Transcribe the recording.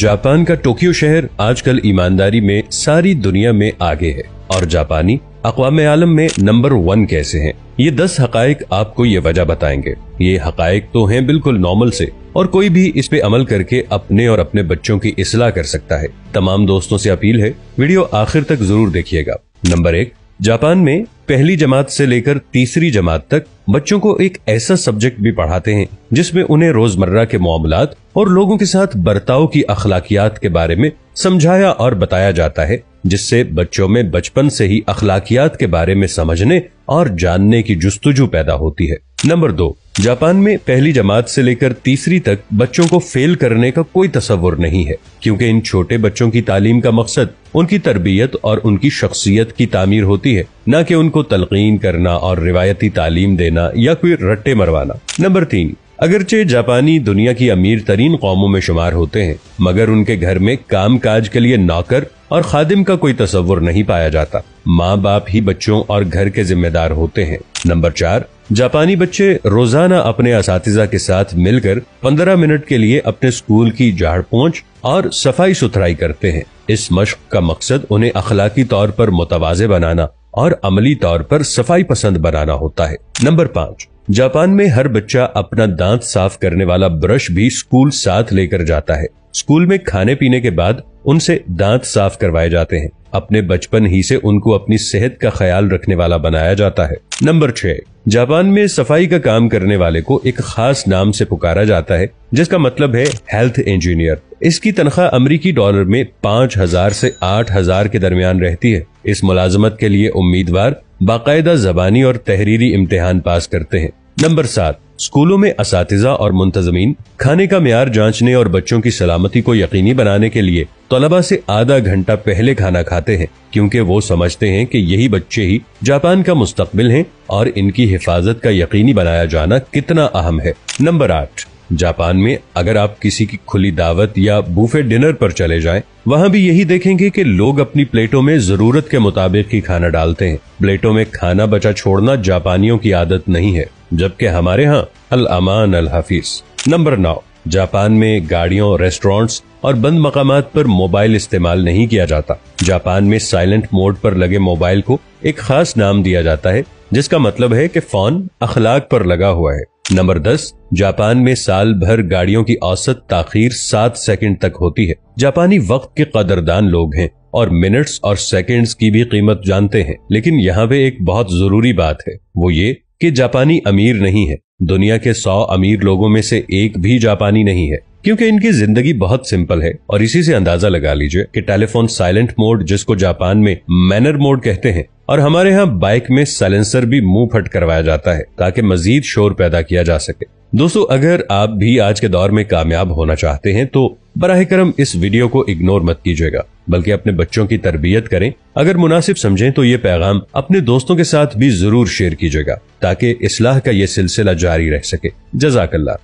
Japan का Tokyo शहर आजकल ईमानदारी में सारी दुनिया में आगे है और जापानी अकवाम आलम में नंबर वन कैसे हैं ये दस हक आपको ये वजह बताएंगे ये हक तो हैं बिल्कुल नॉर्मल से और कोई भी इस पे अमल करके अपने और अपने बच्चों की इसलाह कर सकता है तमाम दोस्तों से अपील है वीडियो आखिर तक जरूर देखिएगा नंबर एक जापान में पहली जमात से लेकर तीसरी जमात तक बच्चों को एक ऐसा सब्जेक्ट भी पढ़ाते हैं जिसमें उन्हें रोजमर्रा के मामला और लोगों के साथ बर्ताव की अखलाकियात के बारे में समझाया और बताया जाता है जिससे बच्चों में बचपन से ही अखलाकियात के बारे में समझने और जानने की जस्तुजू पैदा होती है नंबर दो जापान में पहली जमात से लेकर तीसरी तक बच्चों को फेल करने का कोई तस्वुर नहीं है क्योंकि इन छोटे बच्चों की तालीम का मकसद उनकी तरबियत और उनकी शख्सियत की तामीर होती है न कि उनको तलकीन करना और रिवायती तालीम देना या कोई रट्टे मरवाना नंबर तीन अगरचे जापानी दुनिया की अमीर तरीन कौमों में शुमार होते हैं मगर उनके घर में काम काज के लिए नौकर और खादिम का कोई तस्वुर नहीं पाया जाता माँ बाप ही बच्चों और घर के जिम्मेदार होते हैं नंबर चार जापानी बच्चे रोजाना अपने इस के साथ मिलकर 15 मिनट के लिए अपने स्कूल की झाड़ पहुँच और सफाई सुथराई करते हैं इस मश्क का मकसद उन्हें अखलाकी तौर पर मुतवाजे बनाना और अमली तौर पर सफाई पसंद बनाना होता है नंबर पाँच जापान में हर बच्चा अपना दांत साफ करने वाला ब्रश भी स्कूल साथ लेकर जाता है स्कूल में खाने पीने के बाद उनसे दांत साफ करवाए जाते हैं अपने बचपन ही से उनको अपनी सेहत का ख्याल रखने वाला बनाया जाता है नंबर छह जापान में सफाई का काम करने वाले को एक खास नाम से पुकारा जाता है जिसका मतलब है हेल्थ इंजीनियर इसकी तनख्वाह अमरीकी डॉलर में पाँच हजार से आठ हजार के दरमियान रहती है इस मुलाजमत के लिए उम्मीदवार बाकायदा जबानी और तहरीरी इम्तिहान पास करते हैं नंबर सात स्कूलों में इस और मुंतजमीन खाने का मैार जांचने और बच्चों की सलामती को यकीनी बनाने के लिए तलबा से आधा घंटा पहले खाना खाते हैं क्योंकि वो समझते हैं कि यही बच्चे ही जापान का मुस्तबिल हैं और इनकी हिफाजत का यकीनी बनाया जाना कितना अहम है नंबर आठ जापान में अगर आप किसी की खुली दावत या बूफे डिनर पर चले जाएं, वहां भी यही देखेंगे कि लोग अपनी प्लेटों में जरूरत के मुताबिक ही खाना डालते हैं प्लेटों में खाना बचा छोड़ना जापानियों की आदत नहीं है जबकि हमारे यहाँ अल अमान अल हफीज नंबर नौ जापान में गाड़ियों रेस्टोरेंट्स और बंद मकाम पर मोबाइल इस्तेमाल नहीं किया जाता जापान में साइलेंट मोड पर लगे मोबाइल को एक खास नाम दिया जाता है जिसका मतलब है कि फोन अखलाक पर लगा हुआ है नंबर 10 जापान में साल भर गाड़ियों की औसत ताखीर सात सेकंड तक होती है जापानी वक्त के कदरदान लोग हैं और मिनट्स और सेकंड्स की भी कीमत जानते हैं लेकिन यहाँ पे एक बहुत जरूरी बात है वो ये कि जापानी अमीर नहीं है दुनिया के सौ अमीर लोगों में से एक भी जापानी नहीं है क्योंकि इनकी जिंदगी बहुत सिंपल है और इसी से अंदाजा लगा लीजिए कि टेलीफोन साइलेंट मोड जिसको जापान में मैनर मोड कहते हैं और हमारे यहाँ बाइक में साइलेंसर भी मुंह फट करवाया जाता है ताकि मजीद शोर पैदा किया जा सके दोस्तों अगर आप भी आज के दौर में कामयाब होना चाहते हैं तो बरह करम इस वीडियो को इग्नोर मत कीजिएगा बल्कि अपने बच्चों की तरबियत करें अगर मुनासिब समझें तो ये पैगाम अपने दोस्तों के साथ भी जरूर शेयर कीजिएगा ताकि इसलाह का ये सिलसिला जारी रह सके जजाकल्ला